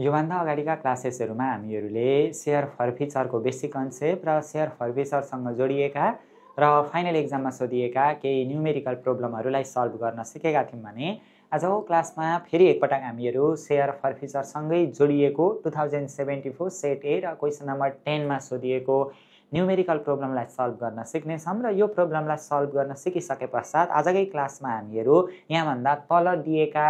योभन्दा अगाडिका क्लासेसहरूमा हामीहरूले सेयर फर्फिचरको बेसिक कन्सेप्ट र सेयर फर्फिचरसँग जोडिएका र फाइनल एक्जाममा सोधिएका केही न्युमेरिकल प्रब्लमहरूलाई सल्भ गर्न सिकेका थियौँ भने आजको क्लासमा फेरि एकपटक हामीहरू सेयर फर्फिचरसँगै जोडिएको two thousand seventy four set A र क्वेसन नम्बर टेनमा सोधिएको न्युमेरिकल प्रब्लमलाई सल्भ गर्न सिक्नेछौँ र यो प्रब्लमलाई सल्भ गर्न सिकिसके पश्चात आजकै क्लासमा हामीहरू यहाँभन्दा तल दिएका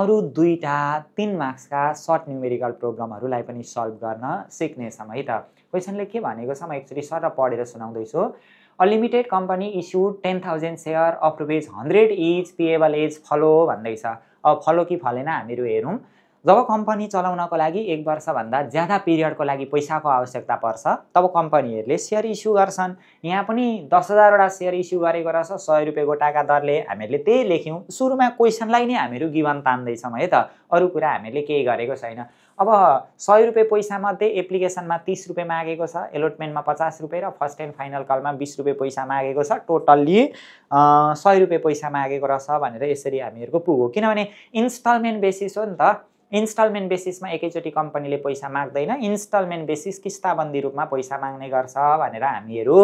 अरू दुईवटा तिन मार्क्सका सर्ट न्युमेरिकल प्रोब्लमहरूलाई पनि सल्भ गर्न सिक्नेछौँ है त क्वेसनले के भनेको छ म एकचोटि सर पढेर सुनाउँदैछु a limited company issue ten thousand share of rupees hundred is payable as follow भन्दैछ अब फलो कि फलेन हामीहरू हेरौँ जब कम्पनी चलाउनको लागि एक वर्षभन्दा ज्यादा पिरियडको लागि पैसाको आवश्यकता पर्छ तब कम्पनीहरूले सेयर इस्यु गर्छन् यहाँ पनि दस हजारवटा सेयर इस्यु गरेको रहेछ सय रुपियाँ गोटाका दरले हामीहरूले त्यही लेख्यौँ सुरुमा क्वेसनलाई नै हामीहरू गिवन तान्दैछौँ है त अरू कुरा हामीले केही गरेको छैन अब सय रुपियाँ पैसामध्ये एप्लिकेसनमा तिस रुपियाँ मागेको छ एलोटमेन्टमा पचास रुपियाँ र फर्स्ट एन्ड फाइनल कलमा बिस रुपियाँ पैसा मागेको छ टोटल्ली सय रुपियाँ पैसा मागेको रहेछ भनेर यसरी हामीहरूको पुग्यो किनभने इन्स्टलमेन्ट बेसिस हो नि त इन्स्टलमेन्ट बेसिसमा एकैचोटि कम्पनीले पैसा माग्दैन इन्स्टलमेन्ट बेसिस किस्ताबन्दी रूपमा पैसा माग्ने गर्छ भनेर हामीहरू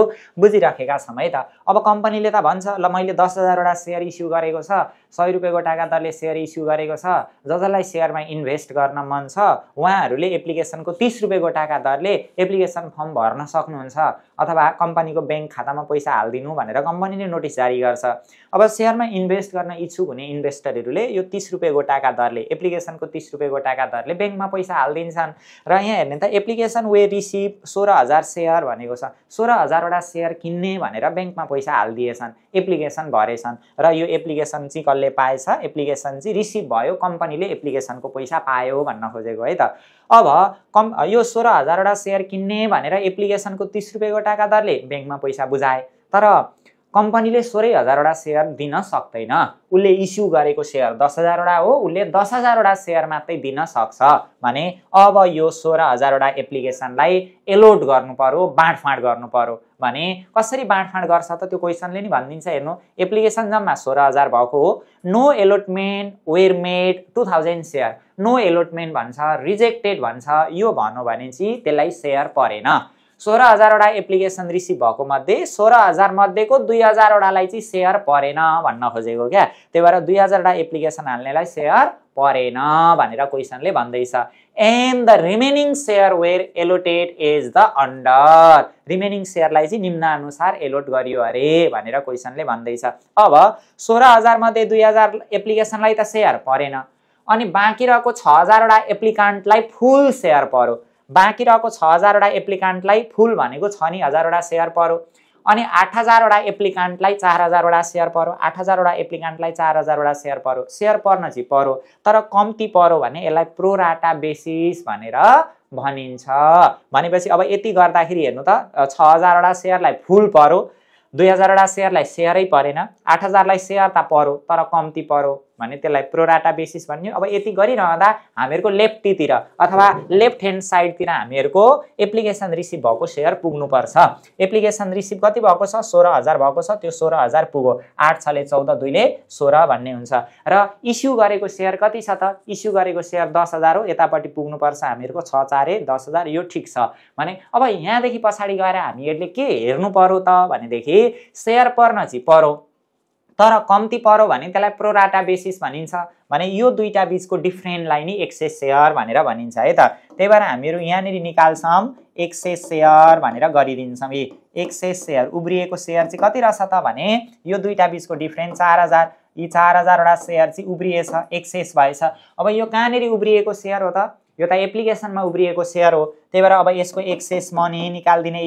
बुझिराखेका छौँ है त अब कम्पनीले त भन्छ ल मैले दस हजारवटा सेयर इस्यु गरेको छ सय रुपियाँको टाका दरले सेयर इस्यु गरेको छ ज जसलाई सेयरमा इन्भेस्ट गर्न मन छ उहाँहरूले एप्लिकेसनको तिस रुपियाँको टाका दरले एप्लिकेसन फर्म भर्न सक्नुहुन्छ अथवा कम्पनीको ब्याङ्क खातामा पैसा हालिदिनु भनेर कम्पनीले नोटिस जारी गर्छ अब सेयरमा इन्भेस्ट गर्न इच्छुक हुने इन्भेस्टरहरूले यो तिस रुपियाँको टाका दरले एप्लिकेसनको तिस रुपियाँको टाका दरले ब्याङ्कमा पैसा हालिदिन्छन् र यहाँ हेर्ने त एप्लिकेसन वे रिसिभ सोह्र हजार सेयर भनेको छ सोह्र हजारवटा सेयर किन्ने भनेर ब्याङ्कमा पैसा हालिदिएछन् एप्लिकेसन भरेछन् र यो एप्लिकेसन चाहिँ कसले पाएछ एप्लिकेसन चाहिँ रिसिभ भयो कम्पनीले एप्लिकेसनको पैसा पायो भन्न खोजेको है त अब कम् यो सोह्र हजारवटा सेयर किन्ने भनेर एप्लिकेसनको तिस रुपियाँको टाका दरले ब्याङ्कमा पैसा बुझाए तर कम्पनीले सोह्रै हजारवटा सेयर दिन सक्दैन उसले इस्यु गरेको सेयर दस हजारवटा हो उसले दस हजारवटा सेयर मात्रै दिन सक्छ भने अब यो सोह्र हजारवटा एप्लिकेसनलाई एलोट गर्नु पऱ्यो बाँडफाँड गर्नु पऱ्यो भने कसरी बाँडफाँड गर्छ त त्यो क्वेसनले नि भनिदिन्छ हेर्नु एप्लिकेसन जम्मा सोह्र हजार भएको हो no allotment were made two thousand share no allotment भन्छ रिजेक्टेड भन्छ यो भन्नु भने चाहिँ त्यसलाई सेयर परेन सोह्र हजारवटा एप्लिकेसन रिसिभ भएको मध्ये सोह्र हजार मध्येको दुई हजारवटालाई चाहिँ सेयर परेन भन्न खोजेको क्या त्यही भएर दुई हजारवटा एप्लिकेसन हाल्नेलाई सेयर परेन भनेर क्वेसनले भन्दैछ and the remaining share were allotted is the under remaining सेयरलाई चाहिँ निम्नानुसार एलोट गरियो अरे भनेर क्वेसनले भन्दैछ अब सोह्र हजारमध्ये दुई हजार एप्लिकेसनलाई त सेयर परेन अनि बाँकी रहेको छ हजारवटा एप्लिकान्टलाई फुल सेयर पऱ्यो बाँकी रहेको छ हजारवटा एप्लिकान्टलाई फुल भनेको छ नि हजारवटा सेयर पऱ्यो अनि आठ हजारवटा एप्लिकान्टलाई चार हजारवटा सेयर पऱ्यो आठ हजारवटा एप्लिकान्टलाई चार हजारवटा सेयर पऱ्यो सेयर पर्न चाहिँ पऱ्यो तर कम्ती पऱ्यो भने यसलाई प्रोराटा बेसिस भनेर भनिन्छ भनेपछि अब यति गर्दाखेरि हेर्नु त छ हजारवटा सेयरलाई फुल पऱ्यो दुई हजारवटा सेयरलाई सेयरै परेन आठ हजारलाई सेयर त पऱ्यो तर कम्ती पऱ्यो भने त्यसलाई प्रोराटा बेसिस भन्यो अब यति गरिरहँदा हामीहरूको लेफ्टीतिर अथवा लेफ्ट ह्यान्ड साइडतिर हामीहरूको एप्लिकेसन रिसिभ भएको सेयर पुग्नुपर्छ एप्लिकेसन रिसिभ कति भएको छ सोह्र हजार भएको छ त्यो सोह्र हजार पुग्यो आठ छले चौध दुईले सोह्र भन्ने हुन्छ र इस्यु गरेको सेयर कति छ त इस्यु गरेको सेयर दस हजार हो यतापट्टि पुग्नुपर्छ हामीहरूको छ चारे दस हजार यो ठिक छ भने अब यहाँदेखि पछाडि गएर हामीहरूले के हेर्नु पर्यो त भनेदेखि सेयर पर्न चाहिँ परो तर कम्ती पऱ्यो भने त्यसलाई प्रोराटा बेसिस भनिन्छ भने यो दुईवटा बिचको डिफ्रेन्टलाई नि एक्सेस सेयर भनेर भनिन्छ है त त्यही भएर हामीहरू यहाँनिर निकाल्छौँ एक्सेस सेयर भनेर गरिदिन्छौँ यी एक्सेस सेयर उब्रिएको सेयर चाहिँ कति रहेछ त भने यो दुईवटा बिचको डिफ्रेन्ट चार हजार यी चार हजारवटा सेयर चाहिँ उब्रिएछ एक्सेस भएछ अब यो कहाँनिर उब्रिएको सेयर हो त यो त एप्लिकेसनमा उब्रिएको सेयर हो त्यही भएर अब यसको एक्सेस मनी निकालिदिने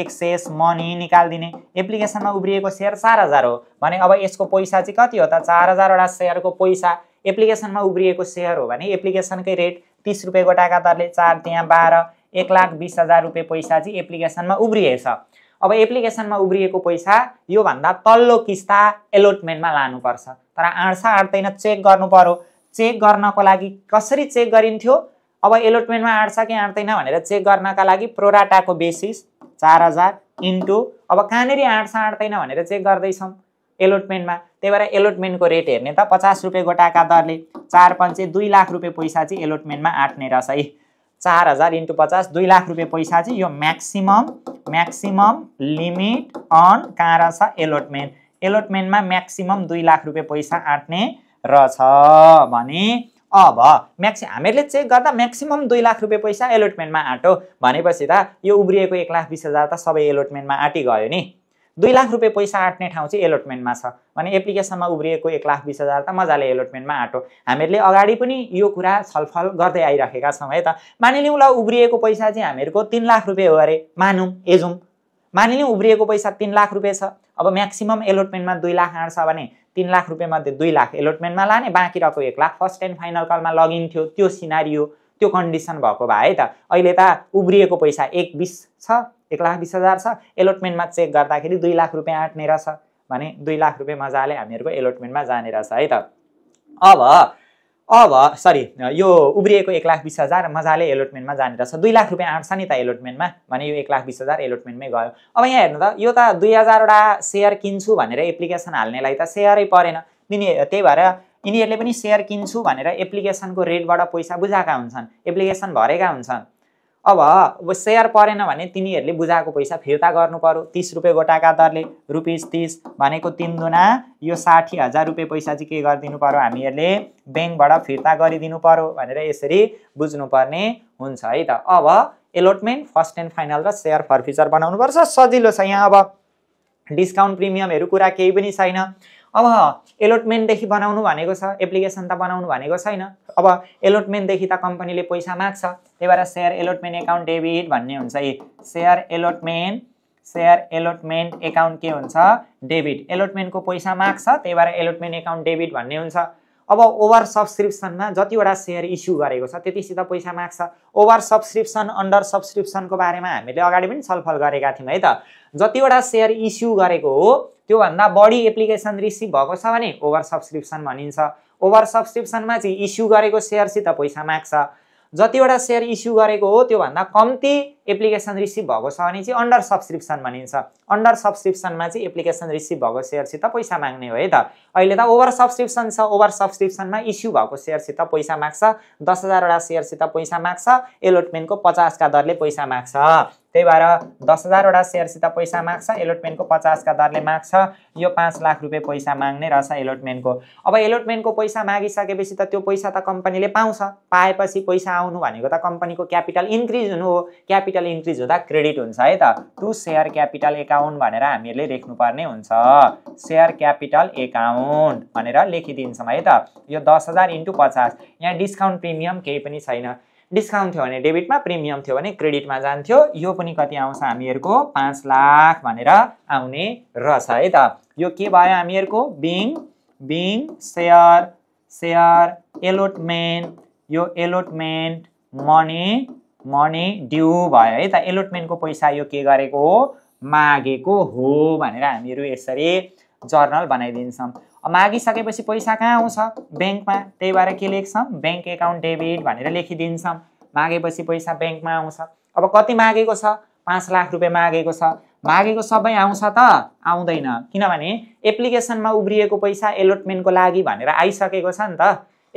एक्सेस मनी निकालिदिने एप्लिकेसनमा उब्रिएको सेयर चार हजार हो भने अब यसको पैसा चाहिँ कति हो त चार हजारवटा सेयरको पैसा एप्लिकेसनमा उब्रिएको सेयर हो भने एप्लिकेसनकै रेट तिस रुपियाँको टाका दरले चार त्यहाँ बाह्र एक लाख बिस हजार रुपियाँ पैसा चाहिँ एप्लिकेसनमा उब्रिएछ अब एप्लिकेसनमा उब्रिएको पैसा योभन्दा तल्लो किस्ता एलोटमेन्टमा लानुपर्छ तर आँट्छ आँट्दैन चेक गर्नु पऱ्यो चेक गर्नको लागि कसरी चेक गरिन्थ्यो अब एलोटमेन्टमा आँट्छ कि आँट्दैन भनेर चेक गर्नका लागि प्रोराटाको बेसिस चार हजार इन्टु अब कहाँनिर आँट्छ आँट्दैन भनेर चेक गर्दैछौँ एलोटमेन्टमा त्यही भएर एलोटमेन्टको रेट हेर्ने त पचास रुपियाँ गोटाका दरले चार पञ्चे दुई लाख रुपियाँ पैसा चाहिँ एलोटमेन्टमा आँट्ने रहेछ है चार हजार इन्टु पचास दुई लाख रुपियाँ पैसा चाहिँ यो म्याक्सिमम म्याक्सिमम लिमिट अन कहाँ रहेछ एलोटमेन्ट एलोटमेन्टमा म्याक्सिमम दुई लाख रुपियाँ पैसा आँट्ने रहेछ भने अब म्याक्सि हामीहरूले चेक गर्दा म्याक्सिमम् दुई लाख रुपियाँ पैसा एलोटमेन्टमा आँटो भनेपछि त यो उब्रिएको एक लाख बिस हजार त सबै एलोटमेन्टमा आँटिगयो नि दुई लाख रुपियाँ पैसा आँट्ने ठाउँ चाहिँ एलोटमेन्टमा छ भने एप्लिकेसनमा उब्रिएको एक लाख बिस हजार त मजाले एलोटमेन्टमा आँटो हामीहरूले अगाडि पनि यो कुरा छलफल गर्दै आइराखेका छौँ है त मानिलिउँ ल उब्रिएको पैसा चाहिँ हामीहरूको तिन लाख रुपियाँ हो अरे मानौँ एजौँ मानिलिउँ उब्रिएको पैसा तिन लाख रुपियाँ छ अब म्याक्सिमम् एलोटमेन्टमा दुई लाख आँट्छ भने तिन लाख रुपियाँमध्ये दुई लाख एलोटमेन्टमा लाने बाँकी रहेको एक लाख फर्स्ट एन्ड फाइनल कलमा लगइन थियो त्यो सिनारियो त्यो कन्डिसन भएको भए है त अहिले त उब्रिएको पैसा एक बिस छ एक लाख बिस हजार छ एलोटमेन्टमा चेक गर्दाखेरि दुई लाख रुपियाँ आँट्ने रहेछ भने दुई लाख रुपियाँ मजाले हामीहरूको एलोटमेन्टमा जाने रहेछ है त अब अब सरी यो उब्रिएको एक लाख बिस हजार मजाले एलोटमेन्टमा जाने रहेछ दुई लाख रुपियाँ आँट्छ नि त एलोटमेन्टमा भने यो एक लाख बिस हजार एलोटमेन्टमै गयो अब यहाँ हेर्नु त यो त दुई हजारवटा सेयर किन्छु भनेर एप्लिकेसन हाल्नेलाई त सेयरै परेन तिनी त्यही भएर यिनीहरूले पनि सेयर किन्छु भनेर एप्लिकेसनको रेटबाट पैसा बुझाएका हुन्छन् एप्लिकेसन भरेका हुन्छन् अब सेयर परेन भने तिनीहरूले बुझाएको पैसा फिर्ता गर्नु पर्यो तिस रुपियाँ गोटाका दरले रुपिस तिस भनेको तिन दुना यो साठी हजार रुपियाँ पैसा चाहिँ के गरिदिनु पर्यो हामीहरूले ब्याङ्कबाट फिर्ता गरिदिनु पर्यो भनेर यसरी बुझ्नुपर्ने हुन्छ है त अब एलोटमेन्ट फर्स्ट एन्ड फाइनल र सेयर फर बनाउनु बनाउनुपर्छ सजिलो छ यहाँ अब डिस्काउन्ट प्रिमियमहरू कुरा केही पनि छैन अब एलोटमेन्टदेखि बनाउनु भनेको छ एप्लिकेसन त बनाउनु भनेको छैन अब एलोटमेन्टदेखि त कम्पनीले पैसा माग्छ त्यही भएर सेयर एलोटमेन्ट एकाउन्ट डेबिट भन्ने हुन्छ है share allotment share allotment account के हुन्छ डेबिट एलोटमेन्टको पैसा माग्छ त्यही भएर एलोटमेन्ट एकाउन्ट डेबिट भन्ने हुन्छ अब ओभर सब्सक्रिप्सनमा जतिवटा सेयर इस्यु गरेको छ त्यतिसित पैसा माग्छ ओभर सब्सक्रिप्सन अन्डर सब्सक्रिप्सनको बारेमा हामीले अगाडि पनि छलफल गरेका थियौँ है त जतिवटा सेयर इस्यु गरेको हो त्योभन्दा बढी एप्लिकेसन रिसिभ भएको छ भने ओभर सब्सक्रिप्सन भनिन्छ ओभर सब्सक्रिप्सनमा चाहिँ इस्यु गरेको सेयरसित पैसा माग्छ जतिवटा सेयर इस्यु गरेको हो त्योभन्दा कम्ती एप्लिकेसन रिसिभ भएको छ भने चाहिँ अन्डर सब्सक्रिप्सन भनिन्छ अन्डर सब्सक्रिप्सनमा चाहिँ एप्लिकेसन रिसिभ भएको सेयरसित पैसा माग्ने हो है त अहिले त ओभर सब्सक्रिप्सन छ ओभर सब्सक्रिप्सनमा इस्यु भएको सेयरसित पैसा माग्छ दस हजारवटा सेयरसित पैसा माग्छ एलोटमेन्टको पचासका दरले पैसा माग्छ त्यही भएर दस हजारवटा सेयरसित पैसा माग्छ एलोटमेन्टको पचासका दरले माग्छ यो पाँच लाख रुपियाँ पैसा माग्ने रहेछ एलोटमेन्टको अब एलोटमेन्टको पैसा मागिसकेपछि त त्यो पैसा त कम्पनीले पाउँछ पाएपछि पैसा आउनु भनेको त कम्पनीको क्यापिटल इन्क्रिज हुनु हो क्यापिटल इन्क्रिज हुँदा क्रेडिट हुन्छ है त टु सेयर क्यापिटल एकाउन्ट भनेर हामीहरूले लेख्नुपर्ने हुन्छ सेयर क्यापिटल एकाउन्ट भनेर लेखिदिन्छौँ है त यो दस हजार इन्टु पचास यहाँ डिस्काउन्ट प्रिमियम केही पनि छैन डिस्काउन्ट थियो भने डेबिटमा प्रिमियम थियो भने क्रेडिटमा जान्थ्यो यो पनि कति आउँछ हामीहरूको पाँच लाख भनेर आउने रहेछ है त यो के भयो हामीहरूको being being share share allotment यो एलोटमेन्ट मनी मनी ड्यु भयो है त एलोटमेन्टको पैसा यो के गरेको हो मागेको हो भनेर हामीहरू यसरी जर्नल बनाइदिन्छौँ मागिसकेपछि पैसा कहाँ आउँछ ब्याङ्कमा त्यही भएर के लेख्छौँ ब्याङ्क एकाउन्ट डेबिट भनेर लेखिदिन्छौँ मागेपछि पैसा ब्याङ्कमा आउँछ अब कति मागेको छ पाँच लाख रुपियाँ मागेको छ मागेको सबै आउँछ त आउँदैन किनभने एप्लिकेसनमा उब्रिएको पैसा एलोटमेन्टको लागि भनेर आइसकेको छ नि त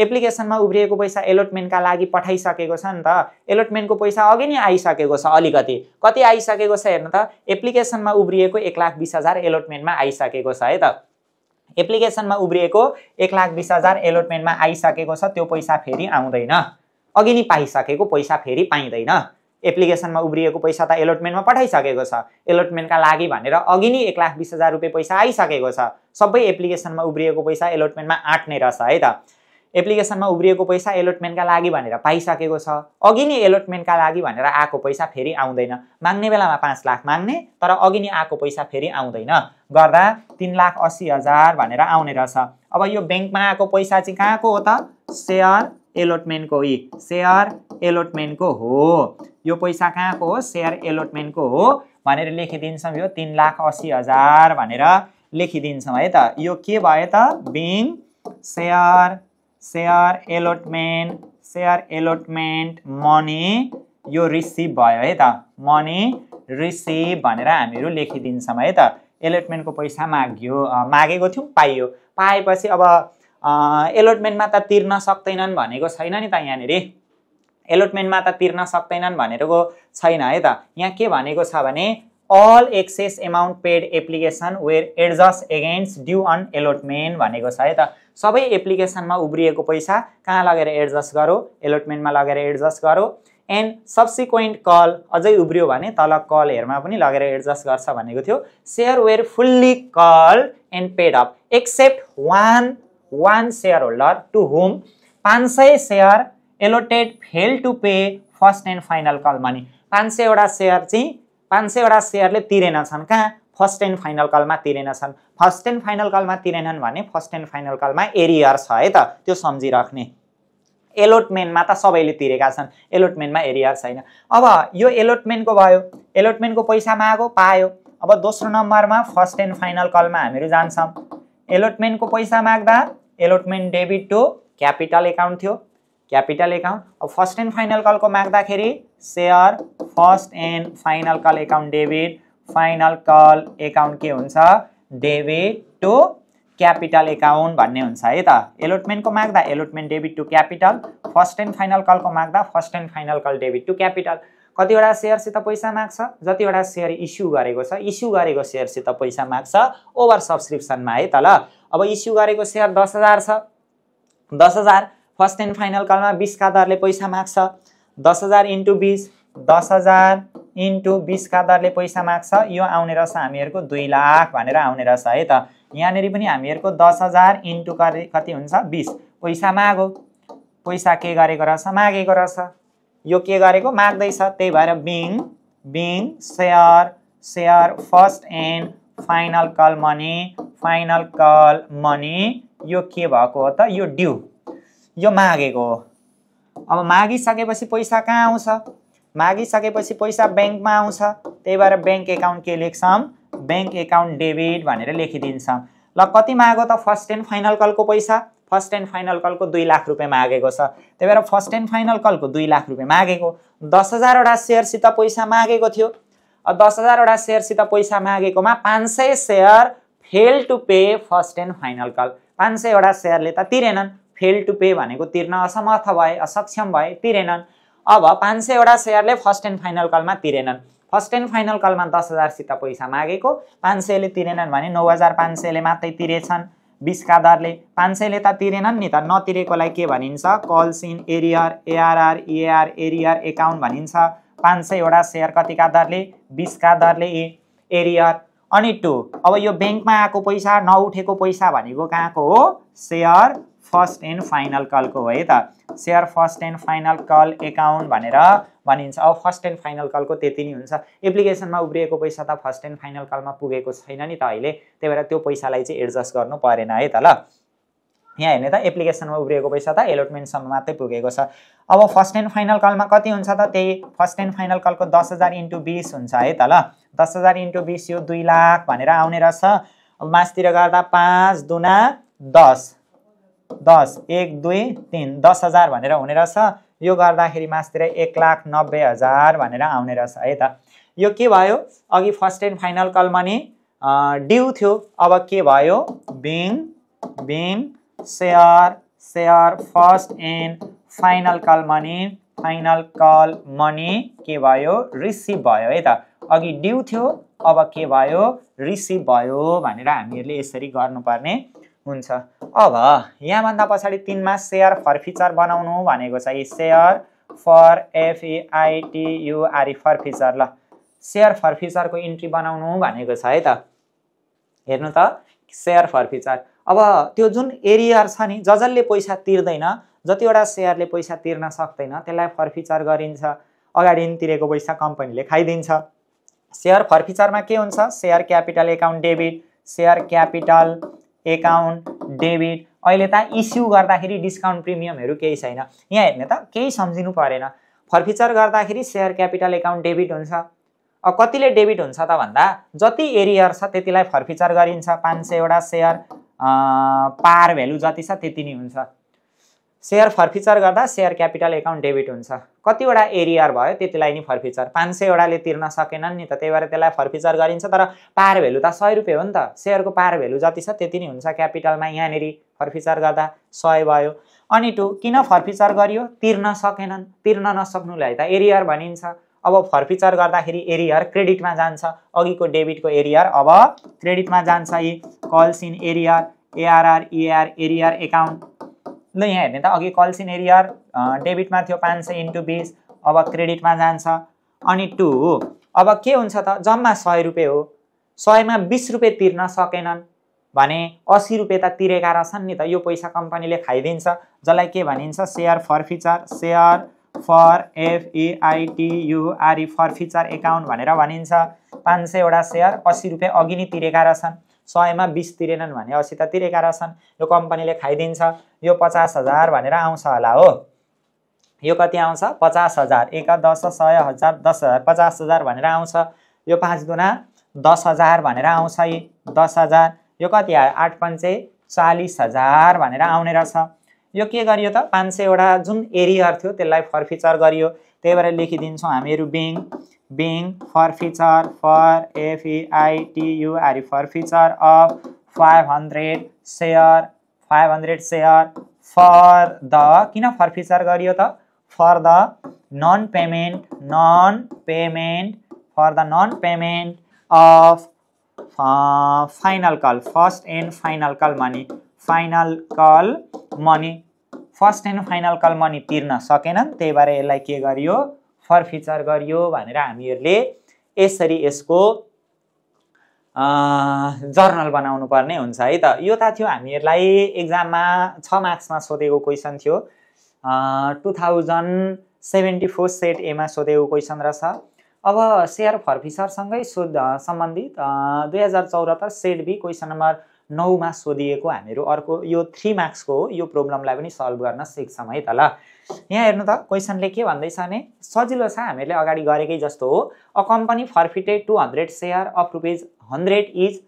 एप्लिकेसनमा उब्रिएको पैसा एलोटमेन्टका लागि पठाइसकेको छ नि त एलोटमेन्टको पैसा अघि नै आइसकेको छ अलिकति कति आइसकेको छ हेर्नु त एप्लिकेसनमा उब्रिएको एक लाख बिस हजार एलोटमेन्टमा आइसकेको छ है त एप्लिकेसनमा उब्रिएको एक लाख बिस हजार एलोटमेन्टमा आइसकेको छ त्यो पैसा फेरि आउँदैन अघि नै पाइसकेको पैसा फेरि पाइँदैन एप्लिकेसनमा उब्रिएको पैसा त एलोटमेन्टमा पठाइसकेको छ एलोटमेन्टका लागि भनेर अघि नै एक लाख बिस हजार रुपियाँ पैसा आइसकेको छ सबै एप्लिकेसनमा उब्रिएको पैसा एलोटमेन्टमा आँट्ने रहेछ है त एप्लिकेसनमा उब्रिएको पैसा एलोटमेन्टका लागि भनेर पाइसकेको छ अघि नै एलोटमेन्टका लागि भनेर आएको पैसा फेरि आउँदैन माग्ने बेलामा पाँच लाख माग्ने तर अघि नै आएको पैसा फेरि आउँदैन गर्दा तिन लाख अस्सी हजार भनेर आउने रहेछ अब यो ब्याङ्कमा आएको पैसा चाहिँ कहाँको हो त सेयर एलोटमेन्टको यी सेयर एलोटमेन्टको हो यो पैसा कहाँको हो सेयर एलोटमेन्टको हो भनेर लेखिदिन्छौँ यो तिन लाख अस्सी हजार भनेर लेखिदिन्छौँ है त यो के भयो त being share share allotment share allotment money यो रिसिभ भयो है त मनी रिसिभ भनेर हामीहरू लेखिदिन्छौँ है त एलोटमेन्टको पैसा माग्यो मागेको थियौँ पाइयो पाएपछि अब एलोटमेन्टमा त तिर्न सक्दैनन् भनेको छैन नि त यहाँनिर एलोटमेन्टमा त तिर्न सक्दैनन् भनेको छैन है त यहाँ के भनेको छ भने all excess amount paid application were adjust against due on allotment भनेको छ है त सबै एप्लिकेसनमा उब्रिएको पैसा कहाँ लगेर एडजस्ट गरौँ एलोटमेन्टमा लगेर एडजस्ट गरौँ एन्ड सब्सिक्वेन्ट कल अझै उब्रियो भने तल कल हेरमा पनि लगेर एडजस्ट गर्छ भनेको थियो share were fully call and paid up except one one share holder to whom पाँच सय share allotted fail to pay first and final call money पाँच सयवटा सेयर चाहिँ पाँच सयवटा सेयरले तिरेनछन् कहाँ फर्स्ट एन्ड फाइनल कलमा तिरेनछन् फर्स्ट एन्ड फाइनल कलमा तिरेनन् भने फर्स्ट एन्ड फाइनल कलमा एरियर छ है त त्यो सम्झिराख्ने एलोटमेन्टमा त सबैले तिरेका छन् एलोटमेन्टमा एरियर छैन अब यो एलोटमेन्टको भयो एलोटमेन्टको पैसा मागो पायो अब दोस्रो नम्बरमा फर्स्ट एन्ड फाइनल कलमा हामीहरू जान्छौँ एलोटमेन्टको पैसा माग्दा allotment debit to capital account थियो क्यापिटल एकाउन्ट अब फर्स्ट एन्ड फाइनल कलको माग्दाखेरि share first and final call account debit final call account के हुन्छ डेबिट टु क्यापिटल एकाउन्ट भन्ने हुन्छ है त एलोटमेन्टको माग्दा allotment debit to capital first and final कलको माग्दा first and final call debit to capital कतिवटा सेयरसित पैसा माग्छ जतिवटा सेयर इस्यु गरेको छ इस्यु गरेको सेयरसित पैसा माग्छ ओभर सब्सक्रिप्सनमा है त ल अब इस्यु गरेको सेयर दस हजार छ दस हजार फर्स्ट एन्ड फाइनल कलमा बिसका दरले पैसा माग्छ दस हजार इन्टु बिस दस हजार इन्टु बिसका दरले पैसा माग्छ यो आउने रहेछ हामीहरूको दुई लाख भनेर आउने रहेछ है त यहाँनिर पनि हामीहरूको दस हजार इन्टु कति हुन्छ बिस पैसा मागो पैसा के गरेको रहेछ मागेको रहेछ यो के गरेको माग्दैछ त्यही भएर being being share share first and final call money final call money यो के भएको हो त यो ड्यु यो मागेको हो अब मागिसकेपछि पैसा कहाँ आउँछ मागिसकेपछि पैसा ब्याङ्कमा आउँछ त्यही भएर ब्याङ्क एकाउन्ट के लेख्छौँ ब्याङ्क एकाउन्ट डेबिट भनेर लेखिदिन्छ ल कति मागो त फर्स्ट एन्ड फाइनल कलको पैसा फर्स्ट एन्ड फाइनल कलको दुई लाख रुपियाँ मागेको छ त्यही भएर फर्स्ट एन्ड फाइनल कलको दुई लाख रुपियाँ मागेको दस हजारवटा सेयरसित पैसा मागेको थियो दस हजारवटा सेयरसित पैसा मागेकोमा पाँच सय share fail to pay first and final call पाँच सयवटा सेयरले त तिरेनन् फेल टु पे भनेको तिर्न असमर्थ भए असक्षम भए तिरेनन् अब पाँच सयवटा सेयरले फर्स्ट एन्ड फाइनल कलमा तिरेनन् फर्स्ट एन्ड फाइनल कलमा दस हजारसित पैसा मागेको पाँच सयले तिरेनन् भने नौ हजार पाँच सयले मात्रै तिरेछन् बिसका दरले पाँच सयले त तिरेनन् नि त नतिरेकोलाई के भनिन्छ calls in arrear A R R E A R arrear account भनिन्छ पाँच सयवटा सेयर कतिका दरले बिसका दरले ए एरियर अनि टु अब यो ब्याङ्कमा आएको पैसा नउठेको पैसा भनेको कहाँको हो सेयर फर्स्ट एन्ड फाइनल कलको हो है त share first and final call account भनेर भनिन्छ अब फर्स्ट एन्ड फाइनल कलको त्यति नै हुन्छ एप्लिकेसनमा उब्रिएको पैसा त फर्स्ट एन्ड फाइनल कलमा पुगेको छैन नि त अहिले त्यही भएर त्यो पैसालाई चाहिँ एडजस्ट गर्नु परेन है त ल यहाँ हेर्ने त एप्लिकेसनमा उब्रिएको पैसा त एलोटमेन्टसम्म मात्रै पुगेको छ अब फर्स्ट एन्ड फाइनल कलमा कति हुन्छ त त्यही फर्स्ट एन्ड फाइनल कलको दस हजार इन्टु बिस हुन्छ है त ल दस हजार इन्टु बिस यो दुई लाख भनेर आउने रहेछ मासतिर गर्दा पाँच दुना दस दस एक दुई तिन दस हजार भनेर हुने रहेछ यो गर्दाखेरि मासतिर एक लाख नब्बे हजार भनेर आउने रहेछ है त यो के भयो अघि first and final call money due थियो अब के भयो being being share share first and final call money final call money के भयो रिसिभ भयो है त अघि ड्यु थियो अब के भयो रिसिभ भयो भनेर हामीहरूले यसरी गर्नुपर्ने हुन्छ अब यहाँभन्दा पछाडि तिनमा सेयर फर फिचर बनाउनु भनेको छ यी सेयर फर एफइआइटियुआरई फर फिचर ल सेयर फर फिचरको इन्ट्री बनाउनु भनेको छ है त हेर्नु त सेयर फर फिचर अब त्यो जुन एरियर छ नि ज जसले पैसा तिर्दैन जतिवटा सेयरले पैसा तिर्न सक्दैन त्यसलाई फिचर गरिन्छ अगाडि तिरेको पैसा कम्पनीले खाइदिन्छ सेयर फर फिचरमा के हुन्छ share capital account debit share capital account debit अहिले त इस्यु गर्दाखेरि डिस्काउन्ट प्रिमियमहरू केही छैन यहाँ हेर्ने त केही सम्झिनु परेन फर्फिचर गर्दाखेरि सेयर क्यापिटल एकाउन्ट डेबिट हुन्छ अब कतिले डेबिट हुन्छ त भन्दा जति एरियर छ त्यतिलाई फर्फिचर गरिन्छ पाँच सयवटा सेयर पार भ्यालु जति छ त्यति नै हुन्छ सेयर फर्फिचर गर्दा सेयर क्यापिटल एकाउन्ट डेबिट हुन्छ कतिवटा एरियर भयो त्यतिलाई नि फर्फिचर पाँच सयवटाले तिर्न सकेनन् नि त त्यही भएर त्यसलाई फर्फिचर गरिन्छ तर पार भेल्यु त सय रुपियाँ हो नि त सेयरको पार भेल्यु जति छ त्यति नै हुन्छ क्यापिटलमा यहाँनिर फर्फिचर गर्दा सय भयो अनि टु किन फर्फिचर गरियो तिर्न सकेनन् तिर्न नसक्नुलाई त एरियर भनिन्छ अब फर्फिचर गर्दाखेरि एरियर क्रेडिटमा जान्छ अघिको डेबिटको एरियर अब क्रेडिटमा जान्छ यी calls in arrear A R R E R arrear account ल यहाँ हेर्ने त अघि कल सिनेरियर डेबिटमा थियो पाँच सय इन्टु बिस अब क्रेडिटमा जान्छ अनि टु अब के हुन्छ त जम्मा सय रुपियाँ हो सयमा बिस रुपियाँ तिर्न सकेनन् भने असी रुपियाँ त तिरेका रहेछन् नि त यो पैसा कम्पनीले खाइदिन्छ जसलाई के भनिन्छ share for feature share for एफइआइटियुआरई for forfeiture account भनेर भनिन्छ पाँच सयवटा सेयर असी रुपियाँ अघि नै तिरेका रहेछन् सयमा बिस तिरेनन् भने त तिरेका रहेछन् यो कम्पनीले खाइदिन्छ यो पचास हजार भनेर आउँछ होला हो यो कति आउँछ पचास हजार एक दस सय हजार दस हजार पचास हजार भनेर आउँछ यो पाँच गुणा दस हजार भनेर आउँछ यी दस हजार यो कति आयो आठ पन्चे चालिस हजार भनेर आउने रहेछ यो के गरियो त पाँच सयवटा जुन एरियर थियो त्यसलाई फर्फिचर गरियो त्यही भएर लेखिदिन्छौँ हामीहरू being being forfeiture for F E I T U R forfeiture of five hundred share five hundred share for the किन फर फिचर गरियो त for the non payment non payment for the non payment of final call first and final call money final call money first and final call money तिर्न सकेनन् त्यही भएर यसलाई के गरियो फिचर गरियो भनेर हामीहरूले यसरी यसको जर्नल बनाउनु पर्ने हुन्छ है त यो त थियो हामीहरूलाई एक्जाममा छ मार्क्समा सोधेको क्वेसन थियो two thousand seventy four set एमा सोधेको क्वेसन रहेछ अब सेयर फर्फिसरसँगै सोध सम्बन्धित दुई हजार चौरात्तर सेट बी क्वेसन नम्बर नौमा सोधिएको हामीहरू अर्को यो थ्री मार्क्सको हो यो प्रब्लमलाई पनि सल्भ गर्न सिक्छौँ है त ल यहाँ हेर्नु त क्वेसनले के भन्दैछ भने सजिलो छ हामीहरूले अगाडि गरेकै जस्तो हो a company forfeited two hundred share of rupees hundred is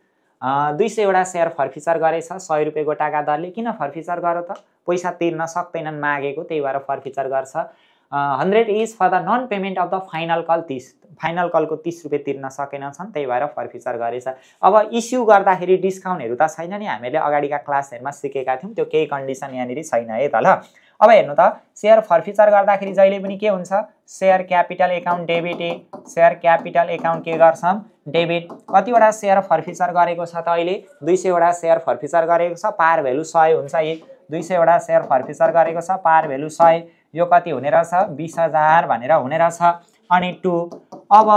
दुई सयवटा सेयर फर्फिचर गरेछ सय रुपियाँको टाका दरले किन फर्फिचर गर त पैसा तिर्न सक्दैनन् मागेको त्यही भएर फर्फिचर गर्छ hundred is for the non payment of the final call तिस फाइनल कलको तिस रुपियाँ तिर्न सकेन छन् त्यही भएर फर्फिचर गरेछ अब इस्यु गर्दाखेरि डिस्काउन्टहरू त छैन नि हामीले अगाडिका क्लासहरूमा सिकेका थियौँ त्यो केही कन्डिसन यहाँनिर छैन है त ल अब हेर्नु त सेयर फर्फिचर गर्दाखेरि जहिले पनि के हुन्छ सेयर क्यापिटल एकाउन्ट डेबिट ए सेयर क्यापिटल एकाउन्ट के गर्छौँ डेबिट कतिवटा सेयर फर्फिचर गरेको छ त अहिले दुई सयवटा सेयर फर्फिचर गरेको छ पार भेल्यु सय हुन्छ यी दुई सयवटा सेयर फर्फिचर गरेको छ पार भेल्यु सय यो कति हुने रहेछ बिस हजार भनेर हुने रहेछ अनि टु अब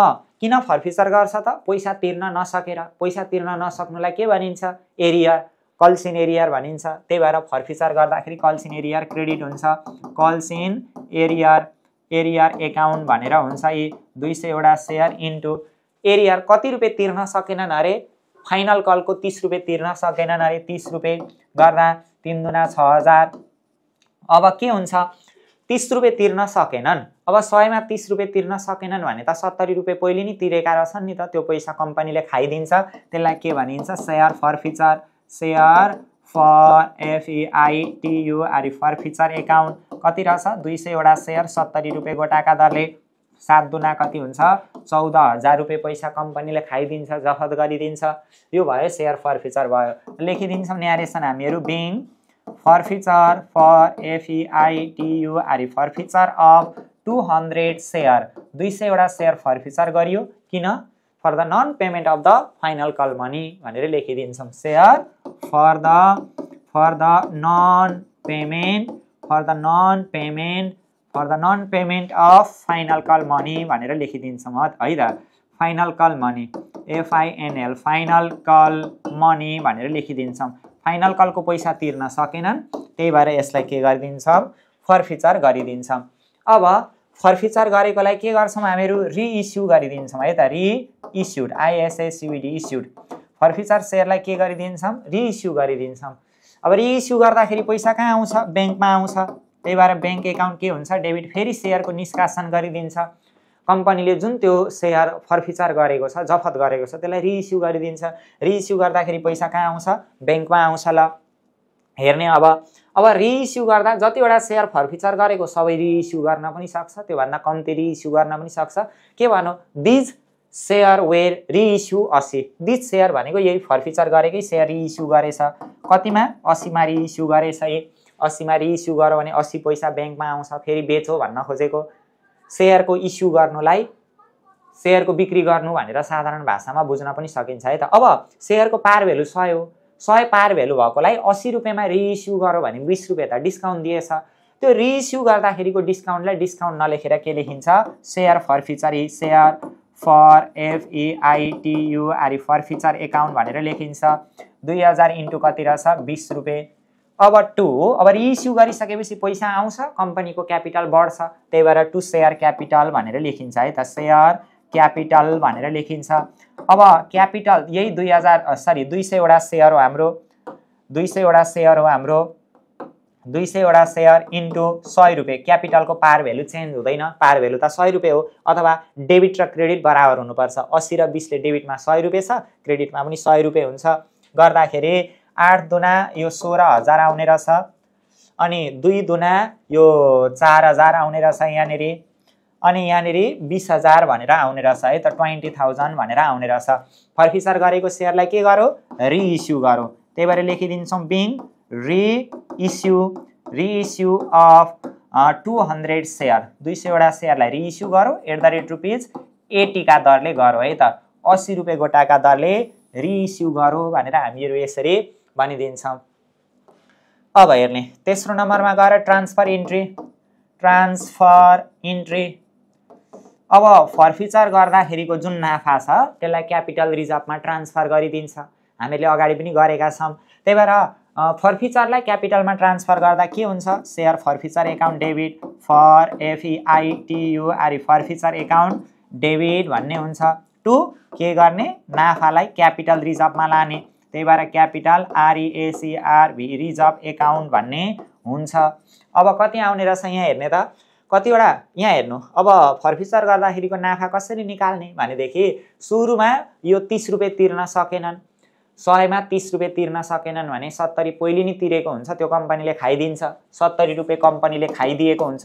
किन फर्फिचर गर्छ त पैसा तिर्न नसकेर पैसा तिर्न नसक्नुलाई के भनिन्छ एरियर कल्सिन एरियर भनिन्छ त्यही भएर फर्फिचर गर्दाखेरि कल्सिन एरियर क्रेडिट हुन्छ कल्सिन एरियर एरियर एकाउन्ट भनेर हुन्छ यी दुई सयवटा सेयर इन्टु एरियर कति रुपियाँ तिर्न सकेनन् अरे फाइनल कलको तिस रुपियाँ तिर्न सकेनन् अरे तिस रुपियाँ गर्दा तिन दुना छ हजार अब के हुन्छ तिस रुपियाँ तिर्न सकेनन् अब सयमा तिस रुपियाँ तिर्न सकेनन् भने त सत्तरी रुपियाँ पहिले नै तिरेका रहेछन् नि त त्यो पैसा कम्पनीले खाइदिन्छ त्यसलाई के भनिन्छ share for feature share for एफइआइटियुआरई for forfeiture account कति रहेछ दुई सयवटा सेयर सत्तरी रुपियाँ गोटाका दरले सात दुना कति हुन्छ चौध हजार रुपियाँ पैसा कम्पनीले खाइदिन्छ जफत गरिदिन्छ यो भयो सेयर फरफिचर भयो लेखिदिन्छौँ न्यारेसन हामीहरू being forfeiture for for forfeiture of two hundred share दुई सयवटा सेयर फर्फिचर गरियो किन for the non payment of the final call money भनेर लेखिदिन्छौँ share for the for the non payment for the non payment for the non payment of final call money भनेर लेखिदिन्छौँ है त final call money F I N L final call money भनेर लेखिदिन्छौँ final कलको पैसा तिर्न सकेनन् त्यही भएर यसलाई के गरिदिन्छौँ फर्फिचर गरिदिन्छौँ अब फर्फिचर गरेकोलाई के गर्छौँ हामीहरू रिइस्यु गरिदिन्छौँ है त रिइस्युड आइएसएसयुडी इस्युड फर्फिचर सेयरलाई के गरिदिन्छौँ रिइस्यु गरिदिन्छौँ अब रिइस्यु गर्दाखेरि पैसा कहाँ आउँछ ब्याङ्कमा आउँछ त्यही भएर ब्याङ्क एकाउन्ट के हुन्छ डेबिट फेरि सेयरको निष्कासन गरिदिन्छ कम्पनीले जुन त्यो सेयर फर्फिचर गरेको छ जफत गरेको छ त्यसलाई रिइस्यु गरिदिन्छ रिइस्यु गर्दाखेरि पैसा कहाँ आउँछ ब्याङ्कमा आउँछ ल हेर्ने अब अब रिइस्यु गर्दा जतिवटा सेयर फर्फिचर गरेको सबै रिइस्यु गर्न पनि सक्छ त्योभन्दा कम्ती रिइस्यु गर्न पनि सक्छ के भन्नु दिज सेयर वेयर रिइस्यु असी दिज सेयर भनेको यही फर्फिचर गरेकै सेयर रिइस्यु गरेछ कतिमा असीमा रिइस्यु गरेछ अस्सीमा रिइस्यु गर भने अस्सी पैसा ब्याङ्कमा आउँछ फेरि बेचो भन्न खोजेको सेयरको इस्यु गर्नुलाई सेयरको बिक्री गर्नु भनेर साधारण भाषामा बुझ्न पनि सकिन्छ है त अब सेयरको पार भेल्यु सय हो सय पार भेल्यु भएकोलाई अस्सी रुपियाँमा रिइस्यु गर्यो भने बिस रुपियाँ त डिस्काउन्ट दिएछ त्यो रिइस्यु गर्दाखेरिको डिस्काउन्टलाई डिस्काउन्ट नलेखेर के लेखिन्छ share for feature e share for एफइआइटियुआरई for forfeiture account भनेर लेखिन्छ दुई हजार इन्टु कति रहेछ बिस रुपियाँ अब टु अब रिइस्यु गरिसकेपछि पैसा आउँछ कम्पनीको क्यापिटल बढ्छ त्यही भएर टु सेयर क्यापिटल भनेर लेखिन्छ है त सेयर क्यापिटल भनेर लेखिन्छ अब क्यापिटल यही दुई हजार सरी दुई सयवटा सेयर हो हाम्रो दुई सयवटा सेयर हो हाम्रो दुई सयवटा सेयर इन्टु सय रुपियाँ क्यापिटलको पार भेल्यु चेन्ज हुँदैन पार भेल्यु त सय रुपियाँ हो अथवा डेबिट र क्रेडिट बराबर हुनुपर्छ असी र बिसले डेबिटमा सय रुपियाँ छ क्रेडिटमा पनि सय रुपियाँ हुन्छ गर्दाखेरि आठ दुना यो सोह्र हजार आउने रहेछ अनि दुई दुना यो चार हजार आउने रहेछ यहाँनिर अनि यहाँनिर बिस हजार भनेर आउने रहेछ है त ट्वेन्टी थाउजन्ड भनेर आउने रहेछ फर्फिसर गरेको सेयरलाई के गरौँ रिइस्यु गरौँ त्यही भएर लेखिदिन्छौँ being reissue reissue of two hundred share दुई सयवटा सेयरलाई रिइस्यु गरौँ एट द रेट रुपिज एटीका दरले गरौँ है त असी रुपियाँ गोटाका दरले रिइस्यु गरौँ भनेर हामीहरू यसरी भनिदिन्छ अब हेर्ने तेस्रो नम्बरमा गएर ट्रान्सफर इन्ट्री ट्रान्सफर इन्ट्री अब फर्फिचर गर्दाखेरिको जुन नाफा छ त्यसलाई क्यापिटल रिजर्भमा ट्रान्सफर गरिदिन्छ हामीले अगाडि पनि गरेका छौँ त्यही भएर फर्फिचरलाई क्यापिटलमा ट्रान्सफर गर्दा के हुन्छ share forfeiture account debit for एफइआइटियुआरई forfeiture account debit भन्ने हुन्छ टु के गर्ने नाफालाई क्यापिटल रिजर्भमा लाने त्यही भएर capital R E S E R V e reserve account भन्ने हुन्छ अब कति आउने रहेछ यहाँ हेर्ने त कतिवटा यहाँ हेर्नु अब फर्फिचर गर्दाखेरिको नाफा कसरी निकाल्ने भनेदेखि सुरुमा यो तिस रुपियाँ तिर्न सकेनन् सयमा तिस रुपियाँ तिर्न सकेनन् भने सत्तरी पहिले नै तिरेको हुन्छ त्यो कम्पनीले खाइदिन्छ सत्तरी रुपियाँ कम्पनीले खाइदिएको हुन्छ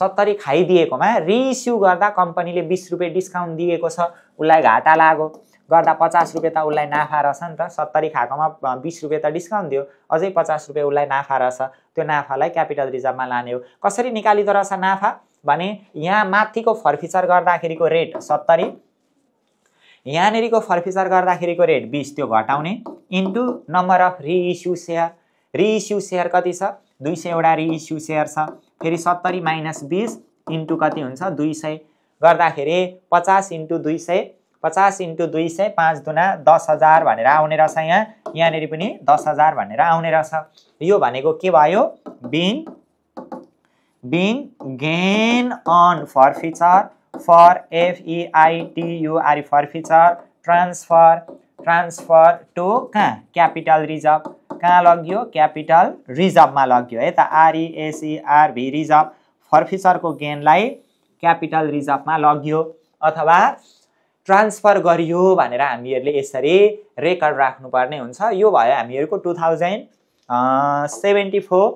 सत्तरी खाइदिएकोमा रिइस्यु गर्दा कम्पनीले बिस रुपियाँ डिस्काउन्ट दिएको छ उसलाई घाटा लाग्यो गर्दा पचास रुपियाँ त उसलाई नाफा रहेछ नि त सत्तरी खाएकोमा बिस रुपियाँ त डिस्काउन्ट दियो अझै पचास रुपियाँ उसलाई नाफा रहेछ त्यो नाफालाई क्यापिटल रिजर्भमा लाने हो कसरी निकालिँदो रहेछ नाफा भने यहाँ माथिको फर्फिचर गर्दाखेरिको रेट सत्तरी यहाँनिरको फर्फिचर गर्दाखेरिको रेट बिस त्यो घटाउने into number of reissue share reissue share कति छ दुई सयवटा रिइस्यु सेयर छ फेरि सत्तरी माइनस बिस इन्टु कति हुन्छ दुई सय गर्दाखेरि पचास इन्टु दुई सय पचास इन्टु दुई सय पाँच दुना दस हजार भनेर आउने रहेछ यहाँ यहाँनिर पनि दस हजार भनेर आउने रहेछ यो भनेको के भयो being being gain on forfeiture for F E I T U R forfeiture transfer transfer to कहाँ क्यापिटल रिजर्भ कहाँ लग्यो क्यापिटल रिजर्भमा लग्यो है त आरइएसइआरभी रिजर्भ फर फिचरको गेनलाई क्यापिटल रिजर्भमा लग्यो अथवा ट्रान्सफर गरियो भनेर हामीहरूले यसरी रेकर्ड राख्नुपर्ने हुन्छ यो भयो हामीहरूको two thousand seventy four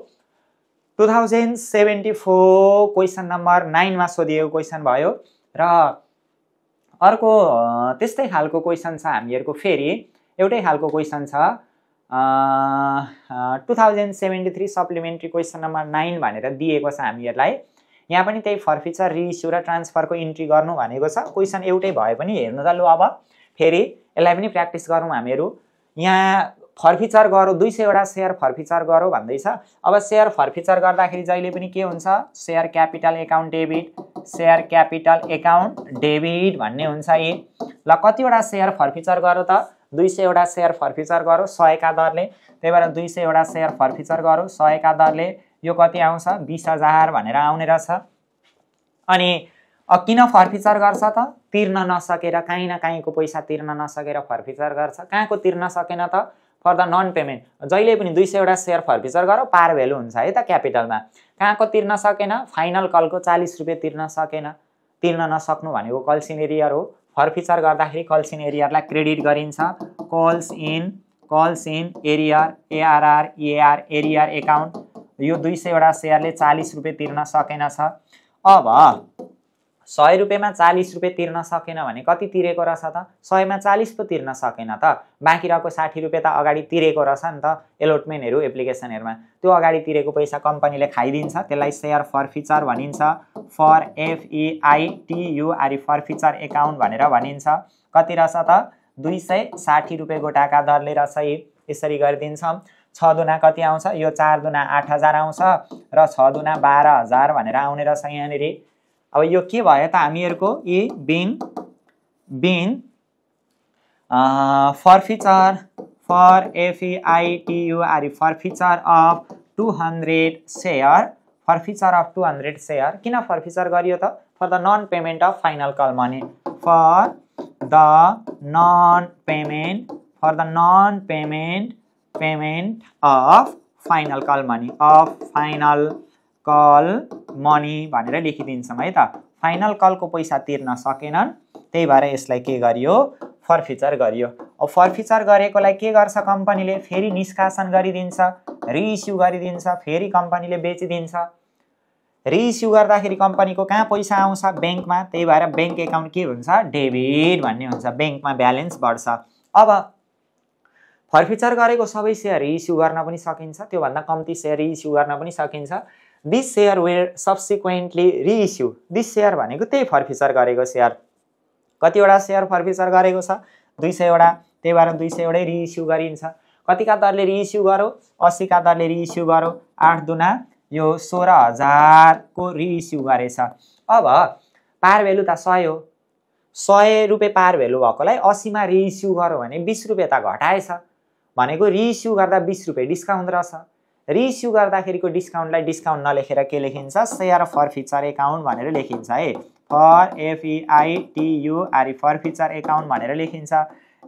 two thousand seventy four question number नाइनमा सोधिएको क्वेसन भयो र अर्को त्यस्तै खालको क्वेसन छ हामीहरूको फेरि एउटै खालको क्वेसन छ two thousand seventy three supplementary question number nine भनेर दिएको छ हामीहरूलाई यहाँ पनि त्यही फर्फिचर रिइस्यु र ट्रान्सफरको इन्ट्री गर्नु भनेको छ क्वेसन एउटै भए पनि हेर्नु त लु अब फेरि यसलाई पनि प्र्याक्टिस गरौँ हामीहरू यहाँ फर्फिचर गरौँ दुई सयवटा सेयर फर्फिचर गरौँ भन्दैछ अब सेयर फर्फिचर गर्दाखेरि जहिले पनि के हुन्छ share capital account debit share capital account debit भन्ने हुन्छ ए ल कतिवटा सेयर फर्फिचर गरौँ त दुई सयवटा सेयर फर्फिचर गरौँ सयका दरले त्यही भएर दुई सयवटा सेयर फर्फिचर गरौँ सयका दरले यो कति आउँछ बिस हजार भनेर आउने रहेछ अनि किन फर्फिचर गर्छ त तिर्न नसकेर काहीँ न काहीँको पैसा तिर्न नसकेर फर्फिचर गर्छ कहाँको तिर्न सकेन त फर द नन पेमेन्ट जहिले पनि दुई सयवटा सेयर फर्फिचर गर पार भेल्यु हुन्छ है त क्यापिटलमा कहाँको तिर्न सकेन फाइनल कलको चालिस रुपियाँ तिर्न सकेन तिर्न नसक्नु भनेको कल्सिन एरियर हो फर्फिचर गर्दाखेरि कल्सिन एरियरलाई क्रेडिट गरिन्छ calls in calls in arrear A R R A R arrear account यो दुई सयवटा सेयरले चालिस रुपियाँ तिर्न सकेन छ अब सय रुपियाँमा चालिस रुपियाँ तिर्न सकेन भने कति तिरेको रहेछ त सयमा चालिस पो तिर्न सकेन त बाँकी रहेको साठी रुपियाँ त अगाडि तिरेको रहेछ नि त एलोटमेन्टहरू एप्लिकेसनहरूमा त्यो अगाडि तिरेको पैसा कम्पनीले खाइदिन्छ त्यसलाई सेयर फर फिचर भनिन्छ फर एफइआइटियुआरई फिचर एकाउन्ट भनेर भनिन्छ कति रहेछ त दुई सय साठी रुपियाँ गोटाका दरले रहेछ यसरी गरिदिन्छ छ दुना कति आउँछ यो चार दुना आठ हजार आउँछ र छ दुना बाह्र हजार भनेर आउने रहेछ यहाँनिर अब यो के भयो त हामीहरूको यी being being forfeiture for F E I T U R forfeiture of two hundred share forfeiture of two hundred share किन फर फिचर गरियो त for the non payment of final call money for the non payment for the non payment payment of final call money of final call money भनेर लेखिदिन्छौँ है त final कलको पैसा तिर्न सकेनन् त्यही भएर यसलाई के गरियो फर्फिचर गरियो अब फर्फिचर गरेकोलाई के गर्छ कम्पनीले फेरि निष्कासन गरिदिन्छ रिइस्यु गरिदिन्छ फेरि कम्पनीले बेचिदिन्छ रिइस्यु गर्दाखेरि कम्पनीको कहाँ पैसा आउँछ ब्याङ्कमा त्यही भएर ब्याङ्क एकाउन्ट के हुन्छ डेबिट भन्ने हुन्छ ब्याङ्कमा ब्यालेन्स बढ्छ अब फर्फिचर गरेको सबै सेयर इस्यु गर्न पनि सकिन्छ त्योभन्दा कम्ती सेयर इस्यु गर्न पनि सकिन्छ this share where subsequently reissue this share भनेको त्यही फर्फिचर गरेको सेयर कतिवटा सेयर फर्फिचर गरेको छ दुई सयवटा त्यही भएर दुई सयवटै रिइस्यु गरिन्छ कतिका दरले रिइस्यु गरौँ अस्सीका दरले रिइस्यु गरौँ आठ दुना यो सोह्र हजारको रिइस्यु गरेछ अब पार भेल्यु त सय हो सय रुपियाँ पार भेल्यु भएकोलाई असीमा रिइस्यु गरौँ भने बिस रुपियाँ त घटाएछ भनेको रिइस्यु गर्दा बिस रुपियाँ डिस्काउन्ट रहेछ रिइस्यु गर्दाखेरिको डिस्काउन्टलाई डिस्काउन्ट नलेखेर के लेखिन्छ सेयर फर फिचर एकाउन्ट भनेर लेखिन्छ है for F E I T U R forfeiture account भनेर लेखिन्छ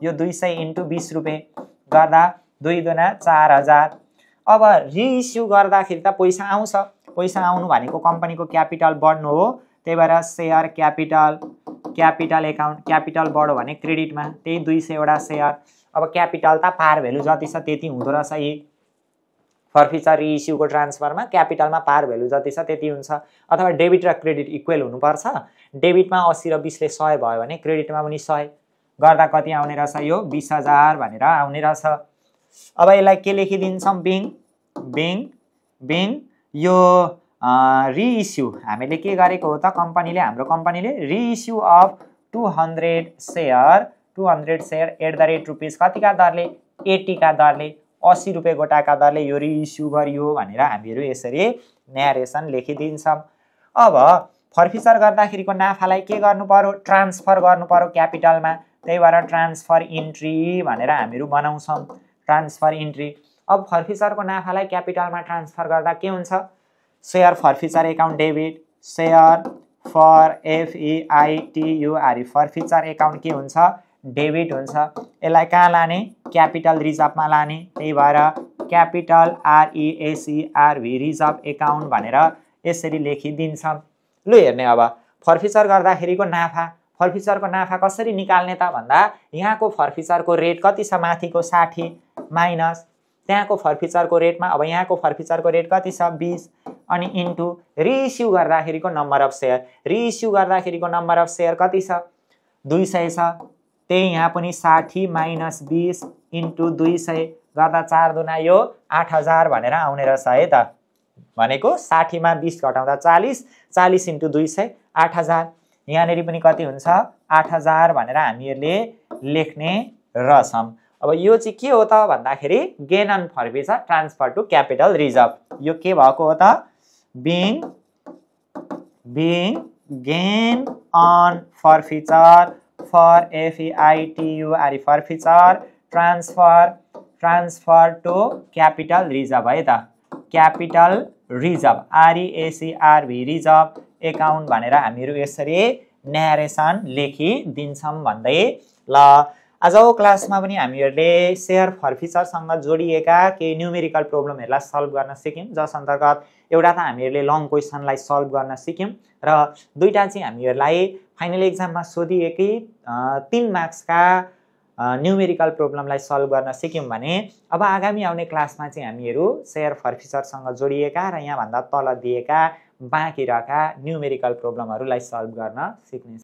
यो दुई सय इन्टु बिस रुपियाँ गर्दा दुई दुना चार हजार अब रिइस्यु गर्दाखेरि त पैसा आउँछ पैसा आउनु भनेको कम्पनीको क्यापिटल बढ्नु हो त्यही भएर share capital capital account capital बढो भने क्रेडिटमा त्यही दुई सयवटा सेयर अब क्यापिटल त पार भेल्यु जति छ त्यति हुँदो रहेछ यी फर फिचर रिइस्युको ट्रान्सफरमा क्यापिटलमा पार भेल्यु जति छ त्यति हुन्छ अथवा डेबिट र क्रेडिट इक्वेल हुनुपर्छ डेबिटमा असी र बिसले सय भयो भने क्रेडिटमा पनि सय गर्दा कति आउने रहेछ यो बिस हजार भनेर आउने रहेछ अब यसलाई के लेखिदिन्छौँ बिङ बिङ बिङ यो रिइस्यु हामीले के गरेको हो त कम्पनीले हाम्रो कम्पनीले reissue of two hundred share two hundred share at the rate rupees कतिका दरले का दरले असी रुपियाँ गोटाका दरले यो रिइस्यु गरियो भनेर हामीहरू यसरी न्यारेसन लेखिदिन्छौँ अब फर्फिचर गर्दाखेरिको नाफालाई के गर्नु पऱ्यो ट्रान्सफर गर्नु पऱ्यो क्यापिटलमा त्यही भएर ट्रान्सफर इन्ट्री भनेर हामीहरू बनाउँछौँ ट्रान्सफर इन्ट्री अब फर्फिचरको नाफालाई क्यापिटलमा ट्रान्सफर गर्दा के हुन्छ share forfeiture account debit share for R forfeiture account के हुन्छ डेबिट हुन्छ यसलाई कहाँ लाने क्यापिटल रिजर्भमा लाने त्यही भएर क्यापिटल आरइएसिआरभी रिजर्भ एकाउन्ट भनेर यसरी लेखिदिन्छ लु हेर्ने अब फर्फिचर गर्दाखेरिको नाफा फर्फिचरको नाफा कसरी निकाल्ने त भन्दा यहाँको फर्फिचरको रेट कति छ माथिको साठी माइनस त्यहाँको फर्फिचरको रेटमा अब यहाँको फर्फिचरको रेट कति छ बिस अनि इन्टु रिइस्यु गर्दाखेरिको नम्बर अफ सेयर रिइस्यु गर्दाखेरिको नम्बर अफ सेयर कति छ दुई सय छ त्यही यहाँ पनि साठी माइनस बिस इन्टु दुई सय गर्दा चार दुना यो आठ हजार भनेर आउने रहेछ है त भनेको साठीमा बिस घटाउँदा चालिस चालिस इन्टु दुई सय आठ हजार यहाँनिर पनि कति हुन्छ आठ हजार भनेर हामीहरूले लेख्ने रहेछौँ अब यो चाहिँ के हो त भन्दाखेरि gain on forfeiture transfer to capital reserve यो के भएको हो त being being gain on for for FEITURFR transfer transfer to capital reserve है त capital reserve R E S E R V reserve account भनेर हामीहरू यसरी न्यारेसन लेखिदिन्छौँ भन्दै ल आजको क्लासमा पनि हामीहरूले सेयर फर्फिचरसँग जोडिएका केही न्युमेरिकल प्रब्लमहरूलाई सल्भ गर्न सिक्यौँ जस अन्तर्गत एउटा त हामीहरूले लङ क्वेसनलाई सल्भ गर्न सिक्यौँ र दुईवटा चाहिँ हामीहरूलाई फाइनल इक्जाममा सोधिएकै तिन मार्क्सका न्युमेरिकल प्रब्लमलाई सल्भ गर्न सिक्यौँ भने अब आगामी आउने क्लासमा चाहिँ हामीहरू सेयर फर्फिसरसँग जोडिएका र यहाँभन्दा तल दिएका बाँकी रहेका न्युमेरिकल प्रब्लमहरूलाई सल्भ गर्न सिक्ने